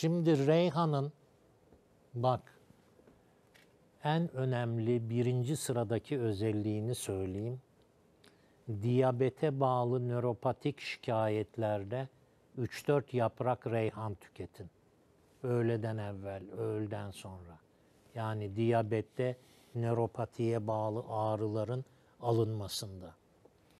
Şimdi Reyhan'ın bak en önemli birinci sıradaki özelliğini söyleyeyim. Diyabete bağlı nöropatik şikayetlerde 3-4 yaprak reyhan tüketin. Öğleden evvel, öğleden sonra. Yani diyabette nöropatiye bağlı ağrıların alınmasında.